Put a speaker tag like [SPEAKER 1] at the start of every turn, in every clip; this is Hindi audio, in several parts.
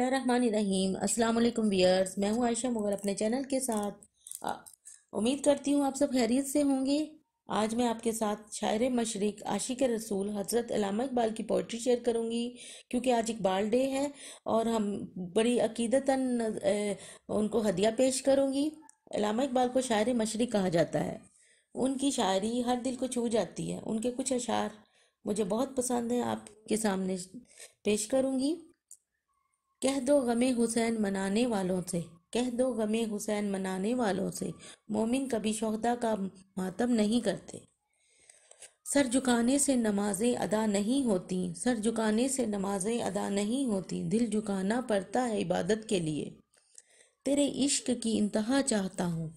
[SPEAKER 1] रहीम अस्सलाम वालेकुम वियर्स मैं हूं आयशा मुगल अपने चैनल के साथ उम्मीद करती हूं आप सब खैरियत से होंगे आज मैं आपके साथ शायर मशरक आशिक रसूल हज़रत अलामा इकबाल की पोइट्री शेयर करूंगी क्योंकि आज इकबाल डे है और हम बड़ी अकीदतन उनको हदिया पेश करूंगी अलामा इकबाल को शायर मशरक कहा जाता है उनकी शायरी हर दिल को छू जाती है उनके कुछ अशार मुझे बहुत पसंद हैं आपके सामने पेश करूँगी कह दो गमे हुसैन मनाने वालों से कह दो गमे हुसैन मनाने वालों से मोमिन कभी शहदा का मातम नहीं करते सर झुकाने से नमाजें अदा नहीं होती सर झुकाने से नमाजें अदा नहीं होती दिल झुकाना पड़ता है इबादत के लिए तेरे इश्क की इंतहा चाहता हूँ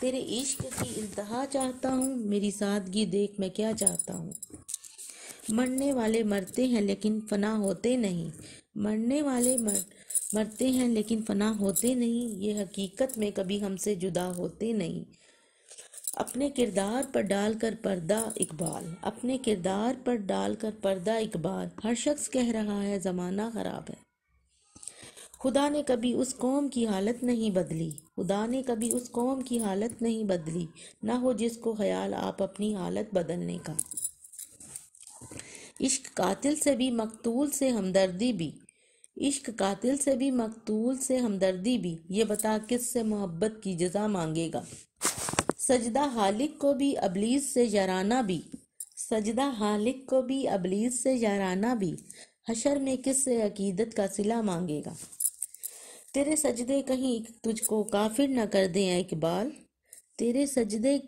[SPEAKER 1] तेरे इश्क की इंतहा चाहता हूँ मेरी सादगी देख मैं क्या चाहता हूँ मरने वाले मरते हैं लेकिन फना होते नहीं मरने वाले मर मरते हैं लेकिन फना होते नहीं ये हकीकत में कभी हमसे जुदा होते नहीं अपने किरदार पर डालकर पर्दा इकबाल अपने किरदार पर डालकर पर्दा इकबाल हर शख्स कह रहा है ज़माना ख़राब है खुदा ने कभी उस कौम की हालत नहीं बदली खुदा ने कभी उस कौम की हालत नहीं बदली ना हो जिसको ख्याल आप अपनी हालत बदलने का इश्क कातिल से भी मकतूल से हमदर्दी भी इश्क कातिल से भी मकतूल से हमदर्दी भी ये बता किस से मोहब्बत की जजा मांगेगा सजदा हालिक को भी अबलीस से जराना भी सजदा हालिक को भी अबलीस से जराना भी हशर में किस से अकीदत का सिला मांगेगा तेरे सजदे कहीं तुझको काफिर ना कर दें इकबाल तेरे सजदे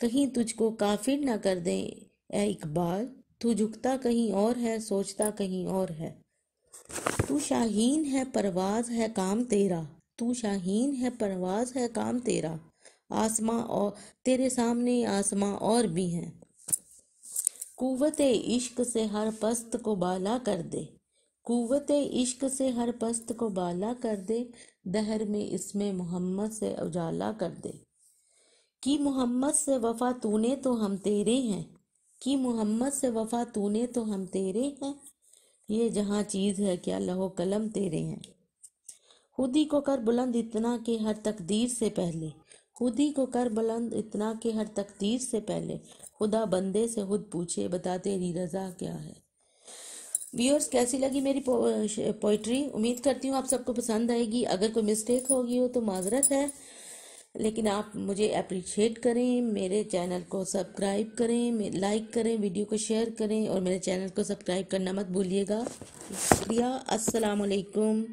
[SPEAKER 1] कहीं तुझको काफिर ना कर दें इकबाल तू झुकता कहीं और है सोचता कहीं और है तू शाहीन है परवाज है काम तेरा तू शाहीन है परवाज है काम तेरा आसमां और तेरे सामने आसमां और भी हैं कुवत इश्क से हर पस्त को बाला कर दे कुवत इश्क से हर पस्त को बाला कर दे दहर में इसमें मोहम्मद से उजाला कर दे कि मोहम्मद से वफा तूने तो हम तेरे हैं कि मोहम्मद से वफा तूने तो हम तेरे हैं ये जहाँ चीज़ है क्या लहो कलम तेरे हैं खुदी को कर बुलंद इतना के हर तकदीर से पहले खुदी को कर बुलंद इतना के हर तकदीर से पहले खुदा बंदे से खुद पूछे बता तेरी रज़ा क्या है व्यूअर्स कैसी लगी मेरी पोइट्री उम्मीद करती हूँ आप सबको पसंद आएगी अगर कोई मिस्टेक होगी हो तो माजरत है लेकिन आप मुझे अप्रिशिएट करें मेरे चैनल को सब्सक्राइब करें लाइक करें वीडियो को शेयर करें और मेरे चैनल को सब्सक्राइब करना मत भूलिएगा शुक्रिया असलकुम